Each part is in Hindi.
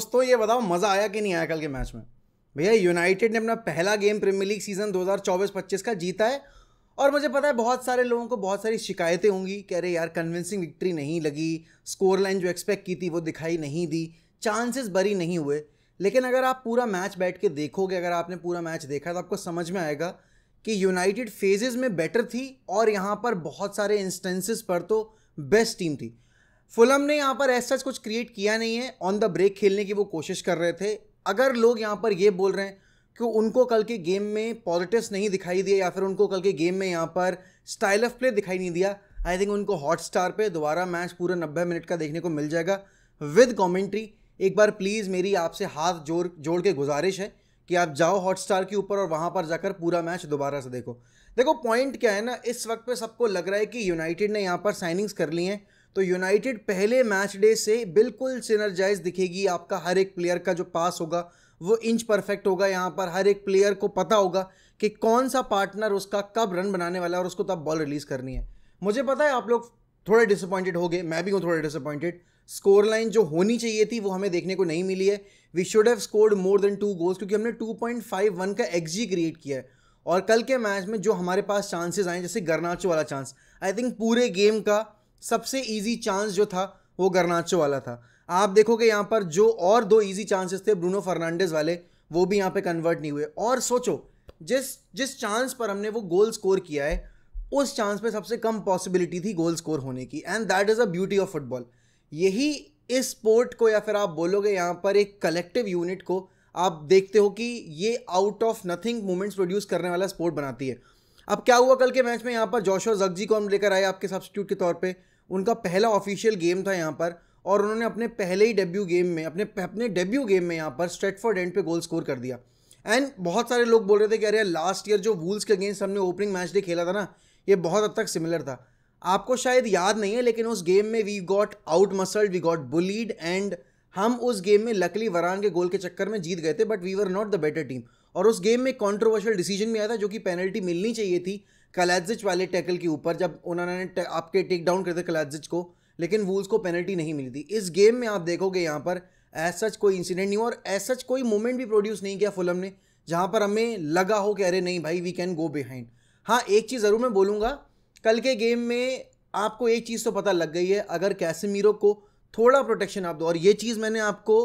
दोस्तों ये बताओ मज़ा आया कि नहीं आया कल के मैच में भैया यूनाइटेड ने अपना पहला गेम प्रीमियर लीग सीज़न 2024-25 का जीता है और मुझे पता है बहुत सारे लोगों को बहुत सारी शिकायतें होंगी कह अरे यार कन्विंसिंग विक्ट्री नहीं लगी स्कोर लाइन जो एक्सपेक्ट की थी वो दिखाई नहीं दी चांसेस बरी नहीं हुए लेकिन अगर आप पूरा मैच बैठ के देखोगे अगर आपने पूरा मैच देखा तो आपको समझ में आएगा कि यूनाइटेड फेजेस में बेटर थी और यहाँ पर बहुत सारे इंस्टेंसेस पर तो बेस्ट टीम थी फुलम ने यहाँ पर ऐसा कुछ क्रिएट किया नहीं है ऑन द ब्रेक खेलने की वो कोशिश कर रहे थे अगर लोग यहाँ पर ये बोल रहे हैं कि उनको कल के गेम में पॉजिटिव्स नहीं दिखाई दिए या फिर उनको कल के गेम में यहाँ पर स्टाइल ऑफ प्ले दिखाई नहीं दिया आई थिंक उनको हॉट स्टार पर दोबारा मैच पूरा नब्बे मिनट का देखने को मिल जाएगा विद कॉमेंट्री एक बार प्लीज़ मेरी आपसे हाथ जोड़ जोड़ के गुजारिश है कि आप जाओ स्टार के ऊपर और वहाँ पर जाकर पूरा मैच दोबारा से देखो देखो पॉइंट क्या है ना इस वक्त पे सबको लग रहा है कि यूनाइटेड ने यहाँ पर साइनिंग्स कर ली हैं तो यूनाइटेड पहले मैच डे से बिल्कुल सिनर्जाइज दिखेगी आपका हर एक प्लेयर का जो पास होगा वो इंच परफेक्ट होगा यहाँ पर हर एक प्लेयर को पता होगा कि कौन सा पार्टनर उसका कब रन बनाने वाला है और उसको तब बॉल रिलीज़ करनी है मुझे पता है आप लोग थोड़े डिसअपॉइंटेड हो गए मैं भी हूँ थोड़े डिसअपॉइंटेड स्कोर लाइन जो होनी चाहिए थी वो हमें देखने को नहीं मिली है we should have scored more than two goals क्योंकि हमने 2.51 का एक्जी क्रिएट किया है और कल के मैच में जो हमारे पास चांसेस आए जैसे गर्नाचो वाला चांस आई थिंक पूरे गेम का सबसे ईजी चांस जो था वो गर्नाचो वाला था आप देखोगे यहाँ पर जो और दो ईजी चांसेस थे ब्रूनो फर्नांडेज वाले वो भी यहाँ पे कन्वर्ट नहीं हुए और सोचो जिस जिस चांस पर हमने वो गोल स्कोर किया है उस चांस पे सबसे कम पॉसिबिलिटी थी गोल स्कोर होने की and that is a beauty of football यही इस स्पोर्ट को या फिर आप बोलोगे यहाँ पर एक कलेक्टिव यूनिट को आप देखते हो कि ये out of nothing movements produce करने वाला स्पोर्ट बनाती है अब क्या हुआ कल के मैच में यहाँ पर जोशो जगजी को हम लेकर आए आपके सब्सिट्यूट के तौर पर उनका पहला ऑफिशियल गेम था यहाँ पर और उन्होंने अपने पहले ही डेब्यू गेम में अपने अपने डेब्यू गेम में यहाँ पर स्ट्रेटफॉर्ड एंड पे गोल स्कोर कर दिया एंड बहुत सारे लोग बोल रहे थे कि अरे लास्ट ईयर जो वूल्स के अगेंस्ट हमने ओपनिंग मैच डे खेला था ना ये बहुत हद तक सिमिलर था आपको शायद याद नहीं है लेकिन उस गेम में we got out muscle we got bullied and हम उस गेम में लकली वरान के गोल के चक्कर में जीत गए थे but we were not the better team और उस गेम में कॉन्ट्रोवर्शियल डिसीजन भी आया था जो कि पेनल्टी मिलनी चाहिए थी कलेजिच वाले टैकल के ऊपर जब उन्होंने आपके टेक डाउन करते कलेजिच को लेकिन वूल्स को पेनल्टी नहीं मिली थी इस गेम में आप देखोगे यहाँ पर एज सच कोई इंसिडेंट नहीं हुआ और एज सच कोई मोमेंट भी प्रोड्यूस नहीं किया फुलम ने जहाँ पर हमें लगा हो कि अरे नहीं भाई वी कैन गो बिहाइंड हाँ एक चीज़ ज़रूर मैं बोलूँगा कल के गेम में आपको एक चीज़ तो पता लग गई है अगर कैसेमीरो को थोड़ा प्रोटेक्शन आप दो और ये चीज़ मैंने आपको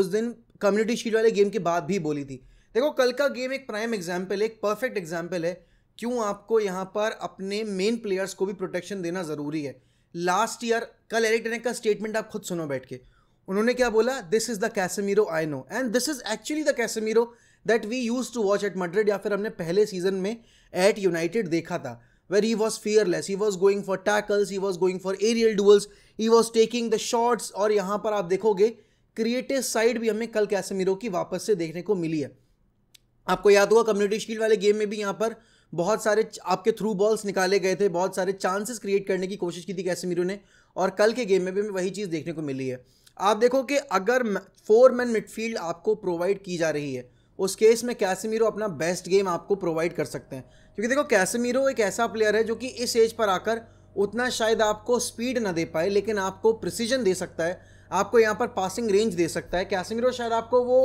उस दिन कम्युनिटी शील्ड वाले गेम के बाद भी बोली थी देखो कल का गेम एक प्राइम एग्जाम्पल एक परफेक्ट एग्जाम्पल है क्यों आपको यहाँ पर अपने मेन प्लेयर्स को भी प्रोटेक्शन देना ज़रूरी है लास्ट ईयर कल एरिक टेनेक का स्टेटमेंट आप खुद सुनो बैठ के उन्होंने क्या बोला this is the Casemiro I know and this is actually the Casemiro that we used to watch at Madrid या फिर हमने पहले सीजन में एट यूनाइटेड देखा था where he was fearless he was going for tackles he was going for aerial duels he was taking the shots और यहाँ पर आप देखोगे क्रिएटिव साइड भी हमें कल कैसेमीरो की वापस से देखने को मिली है आपको याद होगा कम्युनिटी शील्ड वाले गेम में भी यहाँ पर बहुत सारे आपके थ्रू बॉल्स निकाले गए थे बहुत सारे चांसेस क्रिएट करने की कोशिश की थी कैसेमीरो ने और कल के गेम में भी वही चीज़ देखने को मिली है आप देखो कि अगर फोर मैन मिडफील्ड आपको प्रोवाइड की जा रही है उस केस में कैसेमीरो अपना बेस्ट गेम आपको प्रोवाइड कर सकते हैं क्योंकि देखो कैसेमीरो एक ऐसा प्लेयर है जो कि इस एज पर आकर उतना शायद आपको स्पीड ना दे पाए लेकिन आपको प्रिसीजन दे सकता है आपको यहाँ पर पासिंग रेंज दे सकता है कैसेमीरो शायद आपको वो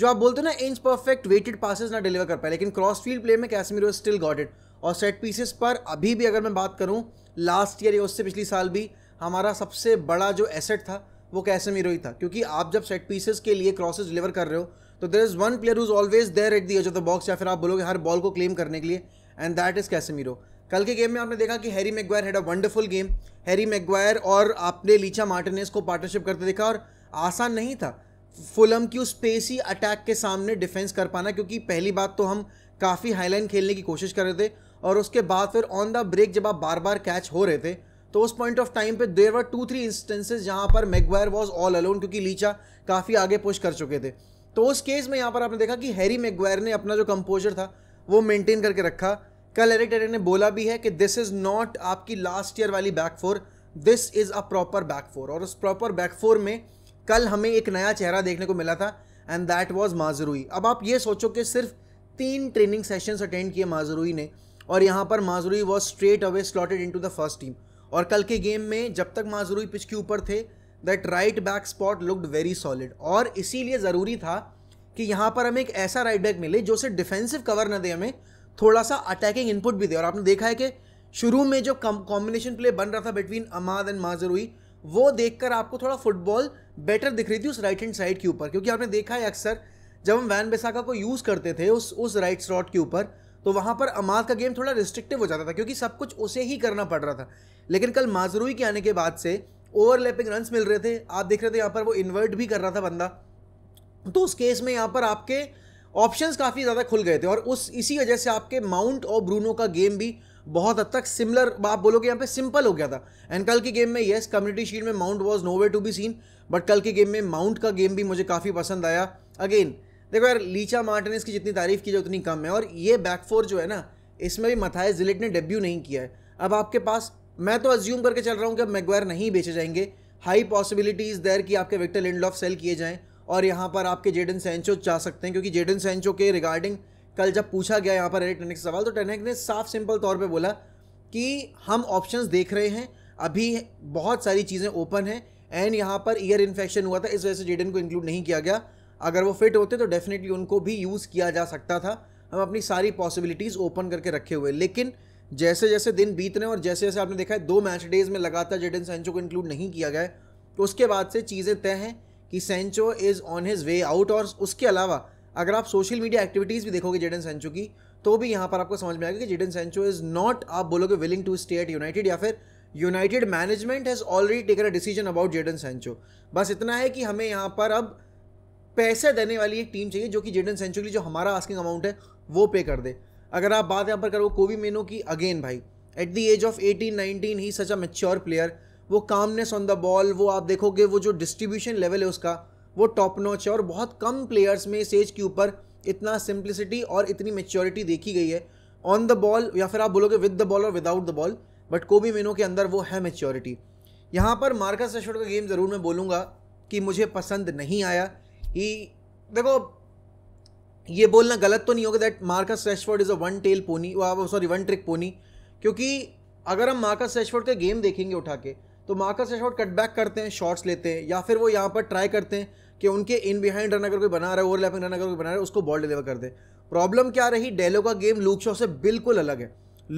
जो आप बोलते ना इंच परफेक्ट वेटेड पासिस ना डिलीवर कर पाए लेकिन क्रॉस फील्ड प्ले में कैसमीरो स्टिल गॉट इट और सेट पीसेस पर अभी भी अगर मैं बात करूँ लास्ट ईयर या उससे पिछली साल भी हमारा सबसे बड़ा जो एसेट था वो कैसेमीरो ही था क्योंकि आप जब सेट पीसेस के लिए क्रॉसेज डिलीवर कर रहे हो तो there is one player is always there at the edge of the box या फिर आप बोलोगे हर बॉल को क्लेम करने के लिए एंड दैट इज़ कैसेमीरो कल के गेम में आपने देखा कि Harry Maguire had a wonderful game Harry Maguire और आपने लीचा मार्टिनेस को पार्टनरशिप करते देखा और आसान नहीं था फुलम की उस पेसी अटैक के सामने डिफेंस कर पाना क्योंकि पहली बात तो हम काफ़ी हाईलाइन खेलने की कोशिश कर रहे थे और उसके बाद फिर ऑन द ब्रेक जब आप बार बार कैच हो रहे थे तो उस पॉइंट ऑफ टाइम पे there were two three instances जहाँ पर मेगवायर वॉज ऑल अलोन क्योंकि लीचा काफ़ी आगे पुश कर चुके थे तो उस केस में यहाँ पर आपने देखा कि हैरी मेगवायर ने अपना जो कंपोजर था वो मेंटेन करके रखा कल एरिक टेरिक ने बोला भी है कि दिस इज़ नॉट आपकी लास्ट ईयर वाली back four this is a proper back four और उस प्रॉपर बैक फोर में कल हमें एक नया चेहरा देखने को मिला था एंड दैट वॉज माजरूई अब आप ये सोचो कि सिर्फ तीन ट्रेनिंग सेशंस अटेंड किए माजरूई ने और यहाँ पर Mazraoui was straight away slotted in to the first team और कल के गेम में जब तक माजरुई पिच के ऊपर थे that right back spot looked very solid और इसीलिए ज़रूरी था कि यहाँ पर हमें एक ऐसा राइट बैक मिले जो सिर्फ डिफेंसिव कवर ना दे हमें थोड़ा सा अटैकिंग इनपुट भी दे और आपने देखा है कि शुरू में जो कॉम्बिनेशन प्ले बन रहा था बिटवीन अमाद एंड माजरूई वो देखकर आपको थोड़ा फुटबॉल बेटर दिख रही थी उस राइट हैंड साइड के ऊपर क्योंकि आपने देखा है अक्सर जब हम वैन बेसाका को यूज़ करते थे उस उस राइट स्लॉट के ऊपर तो वहाँ पर अमाद का गेम थोड़ा रिस्ट्रिक्टिव हो जाता था क्योंकि सब कुछ उसे ही करना पड़ रहा था लेकिन कल माजरूई के आने के बाद से ओवरलैपिंग रन्स मिल रहे थे आप देख रहे थे यहाँ पर वो इन्वर्ट भी कर रहा था बंदा तो उस केस में यहाँ पर आपके ऑप्शंस काफ़ी ज़्यादा खुल गए थे और उस इसी वजह से आपके माउंट और ब्रूनो का गेम भी बहुत हद तक सिमिलर आप बोलोगे यहाँ पे सिंपल हो गया था एंड कल की गेम में येस कम्युनिटी शील्ड में Mount was no way to be seen but कल की गेम में माउंट का गेम भी मुझे काफ़ी पसंद आया अगेन देखो यार लीचा मार्टिनस की जितनी तारीफ की जाए उतनी कम है और ये बैकफोर जो है ना इसमें भी मथाए जिलेट ने डेब्यू नहीं किया है अब आपके पास मैं तो अज्यूम करके चल रहा हूँ कि अब मैगवायर नहीं बेचे जाएंगे हाई पॉसिबिलिटी इज़ देर कि आपके विक्टर लिंडलॉफ सेल किए जाएँ और यहाँ पर आपके जेडन सेंचो जा सकते हैं क्योंकि जेडन सेंचो के रिगार्डिंग कल जब पूछा गया यहाँ पर एरिक टेनेक से सवाल तो टेनेक ने साफ सिंपल तौर पर बोला कि हम ऑप्शंस देख रहे हैं अभी बहुत सारी चीज़ें ओपन हैं एंड यहाँ पर ईयर इन्फेक्शन हुआ था इस वजह से जेडन को इंक्लूड नहीं किया गया अगर वो फिट होते तो डेफिनेटली उनको भी यूज़ किया जा सकता था हम अपनी सारी पॉसिबिलिटीज़ ओपन करके रखे हुए लेकिन जैसे जैसे दिन बीत रहे हैं और जैसे जैसे आपने देखा है दो मैच डेज में लगातार जेडन सेंचो को इंक्लूड नहीं किया गया है तो उसके बाद से चीज़ें तय हैं कि Sancho is on his way out और उसके अलावा अगर आप सोशल मीडिया एक्टिविटीज़ भी देखोगे जेडन सेंचो की तो भी यहाँ पर आपको समझ में आएगा कि जेडन सेंचो इज़ नॉट आप बोलोगे willing to stay at United या फिर United management has already taken a decision about Jadon Sancho बस इतना है कि हमें यहाँ पर अब पैसे देने वाली एक टीम चाहिए जो कि जेडन सेंचो के लिए जो हमारा आस्किंग अमाउंट है वो पे कर दे अगर आप बात यहाँ पर करो कोवी मेनो की अगेन भाई at the age of eighteen nineteen he such a mature player वो कामनेस ऑन द बॉल वो आप देखोगे वो जो डिस्ट्रीब्यूशन लेवल है उसका वो टॉप नॉच है और बहुत कम प्लेयर्स में एज के ऊपर इतना सिंप्लिसिटी और इतनी मेच्योरिटी देखी गई है ऑन द बॉल या फिर आप बोलोगे विद द बॉल और without the ball but Kobbie Mainoo के अंदर वो है मेच्योरिटी यहाँ पर मार्कस रशफोर्ड का गेम ज़रूर मैं बोलूँगा कि मुझे पसंद नहीं आया ही देखो ये बोलना गलत तो नहीं होगा that Marcus Rashford is a one tail pony sorry one trick pony क्योंकि अगर हम मार्कस रशफोर्ड का गेम देखेंगे उठा के तो मार्कर से शॉट कटबैक करते हैं शॉट्स लेते हैं या फिर वो यहाँ पर ट्राई करते हैं कि उनके इन बिहाइंड रन अगर कोई बना रहा है ओवरलैपिंग रन अगर कोई बना रहा है उसको बॉल डिलीवर कर दे प्रॉब्लम क्या रही डेलो का गेम लूक शॉ से बिल्कुल अलग है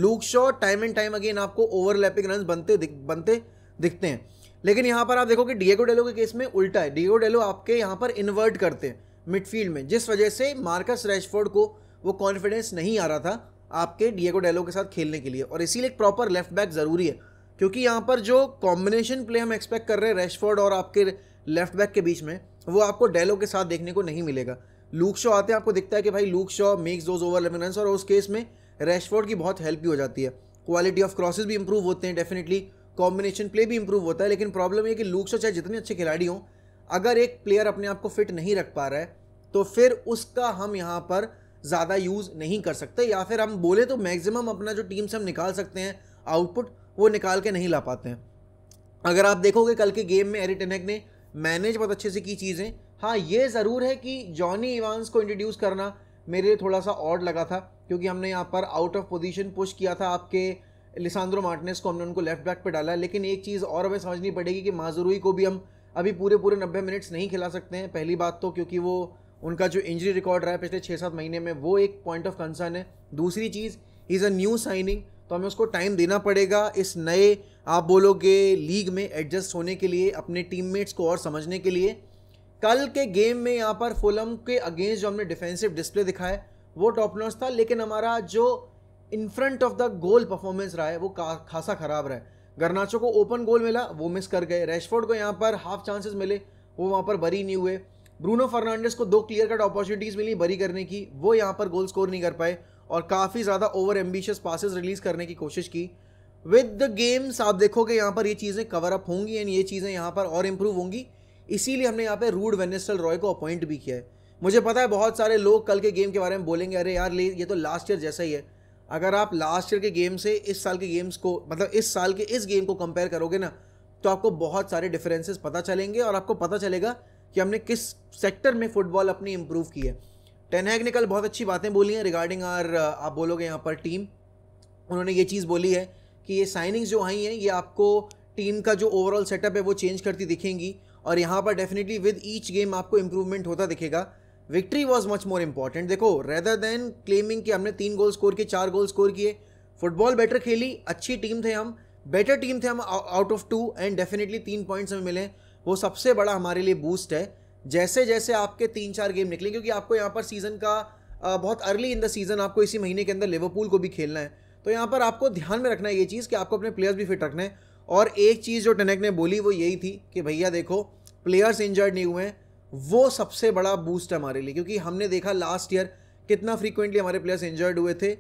Luke Shaw time and time again आपको ओवरलैपिंग रन बनते दिख, बनते दिखते हैं लेकिन यहाँ पर आप देखो कि डिएगो डेलो के केस में उल्टा है डिएगो डेलो आपके यहाँ पर इन्वर्ट करते हैं मिडफील्ड में जिस वजह से मार्कस रैशफोर्ड को वो कॉन्फिडेंस नहीं आ रहा था आपके डिएगो डेलो के साथ खेलने के लिए और इसीलिए प्रॉपर लेफ्ट बैक ज़रूरी है क्योंकि यहाँ पर जो कॉम्बिनेशन प्ले हम एक्सपेक्ट कर रहे हैं रेशफोर्ड और आपके लेफ्ट बैक के बीच में वो आपको डेलो के साथ देखने को नहीं मिलेगा लूक शॉ आते हैं आपको दिखता है कि भाई Luke Shaw makes those overlapping run और उस केस में रेशफोर्ड की बहुत हेल्प भी हो जाती है क्वालिटी ऑफ क्रॉसेज भी इंप्रूव होते हैं डेफिनेटली कॉम्बिनेशन प्ले भी इंप्रूव होता है लेकिन प्रॉब्लम ये कि लूक शॉ चाहे जितने अच्छे खिलाड़ी हों अगर एक प्लेयर अपने आप को फिट नहीं रख पा रहा है तो फिर उसका हम यहाँ पर ज़्यादा यूज़ नहीं कर सकते या फिर हम बोले तो मैक्सिमम अपना जो टीम से हम निकाल सकते हैं आउटपुट वो निकाल के नहीं ला पाते हैं अगर आप देखोगे कल के गेम में एरिटेनेक ने मैनेज बहुत अच्छे से की चीज़ें हाँ ये ज़रूर है कि जॉनी इवानस को इंट्रोड्यूस करना मेरे लिए थोड़ा सा ऑड लगा था क्योंकि हमने यहाँ पर आउट ऑफ पोजीशन पुश किया था आपके लिसांद्रो मार्टिनेस को हमने उनको लेफ्ट बैक पे डाला लेकिन एक चीज़ और हमें समझनी पड़ेगी कि माजरूई को भी हम अभी पूरे पूरे नब्बे मिनट्स नहीं खिला सकते हैं पहली बात तो क्योंकि वो उनका जो इंजरी रिकॉर्ड रहा है पिछले छः सात महीने में वो एक पॉइंट ऑफ कंसर्न है दूसरी चीज़ इज़ अ न्यू साइनिंग तो हमें उसको टाइम देना पड़ेगा इस नए आप बोलोगे लीग में एडजस्ट होने के लिए अपने टीममेट्स को और समझने के लिए कल के गेम में यहाँ पर फुलम के अगेंस्ट जो हमने डिफेंसिव डिस्प्ले दिखाया वो टॉप नॉच था लेकिन हमारा जो in front of the goal performance रहा है वो खासा खराब रहा है गरनाचो को ओपन गोल मिला वो मिस कर गए रैशफोर्ड को यहाँ पर हाफ चांसेस मिले वो वहाँ पर बरी नहीं हुए ब्रूनो फर्नांडिस को दो क्लियर कट अपॉर्चुनिटीज़ मिली बरी करने की वो यहाँ पर गोल स्कोर नहीं कर पाए और काफ़ी ज़्यादा ओवर एम्बिशियस पासिस रिलीज़ करने की कोशिश की विद द गेम्स आप देखोगे यहाँ पर ये चीज़ें कवर अप होंगी एंड ये चीज़ें यहाँ पर और इम्प्रूव होंगी इसीलिए हमने यहाँ पे रूड वेनेस्टल रॉय को अपॉइंट भी किया है मुझे पता है बहुत सारे लोग कल के गेम के बारे में बोलेंगे अरे यार ले ये तो लास्ट ईयर जैसा ही है अगर आप लास्ट ईयर के गेम से इस साल के गेम्स को मतलब इस साल के इस गेम को कंपेयर करोगे ना तो आपको बहुत सारे डिफरेंसेस पता चलेंगे और आपको पता चलेगा कि हमने किस सेक्टर में फुटबॉल अपनी इम्प्रूव की है टेनहैग ने कल बहुत अच्छी बातें बोली हैं रिगार्डिंग आर आप बोलोगे यहाँ पर टीम उन्होंने ये चीज़ बोली है कि ये साइनिंग्स जो आई हैं ये आपको टीम का जो ओवरऑल सेटअप है वो चेंज करती दिखेंगी और यहाँ पर डेफिनेटली विद ईच गेम आपको इम्प्रूवमेंट होता दिखेगा victory was much more important देखो रेदर देन क्लेमिंग कि हमने तीन गोल स्कोर किए चार गोल स्कोर किए फुटबॉल बेटर खेली अच्छी टीम थे हम बेटर टीम थे हम out of two and definitely तीन पॉइंट्स हमें मिले वो सबसे बड़ा हमारे लिए बूस्ट है जैसे जैसे आपके तीन चार गेम निकले क्योंकि आपको यहाँ पर सीज़न का बहुत अर्ली इन द सीज़न आपको इसी महीने के अंदर लिवरपूल को भी खेलना है तो यहाँ पर आपको ध्यान में रखना है ये चीज़ कि आपको अपने प्लेयर्स भी फिट रखना है और एक चीज़ जो टनक ने बोली वो यही थी कि भैया देखो प्लेयर्स इंजर्ड नहीं हुए हैं वो सबसे बड़ा बूस्ट है हमारे लिए क्योंकि हमने देखा लास्ट ईयर कितना फ्रीक्वेंटली हमारे प्लेयर्स इंजर्ड हुए थे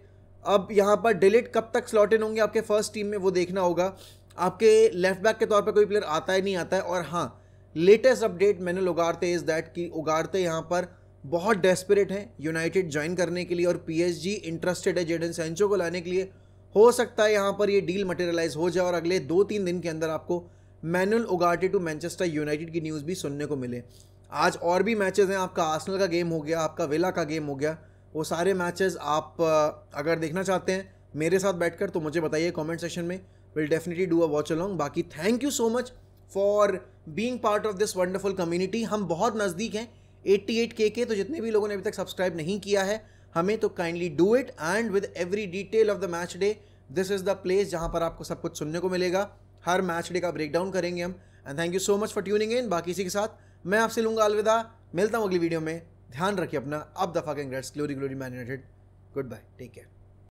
अब यहाँ पर डिलीट कब तक स्लॉटेड होंगे आपके फर्स्ट टीम में वो देखना होगा आपके लेफ्ट बैक के तौर पर कोई प्लेयर आता है नहीं आता है और हाँ लेटेस्ट अपडेट मैंने उगारते इज़ दैट कि उगारते यहाँ पर बहुत डेस्परेट हैं यूनाइटेड ज्वाइन करने के लिए और पीएसजी इंटरेस्टेड है जेडन सेंचो को लाने के लिए हो सकता है यहाँ पर ये डील मटेरियलाइज हो जाए और अगले दो तीन दिन के अंदर आपको Manuel Ugarte to Manchester United की न्यूज़ भी सुनने को मिले आज और भी मैचेस हैं आपका आसनल का गेम हो गया आपका वेला का गेम हो गया वो सारे मैचेस आप अगर देखना चाहते हैं मेरे साथ बैठकर तो मुझे बताइए कमेंट सेक्शन में will definitely do a watch along बाकी thank you so much for being part of this wonderful community हम बहुत नज़दीक हैं 88 के के तो जितने भी लोगों ने अभी तक सब्सक्राइब नहीं किया है हमें तो kindly do it and with every detail of the match day this is the place जहाँ पर आपको सब कुछ सुनने को मिलेगा हर मैच डे का ब्रेकडाउन करेंगे हम and thank you so much for tuning in बाकी इसी के साथ मैं आपसे लूँगा अलविदा मिलता हूँ अगली वीडियो में ध्यान रखिए अपना अब दफा congrats glory glory Man United goodbye take care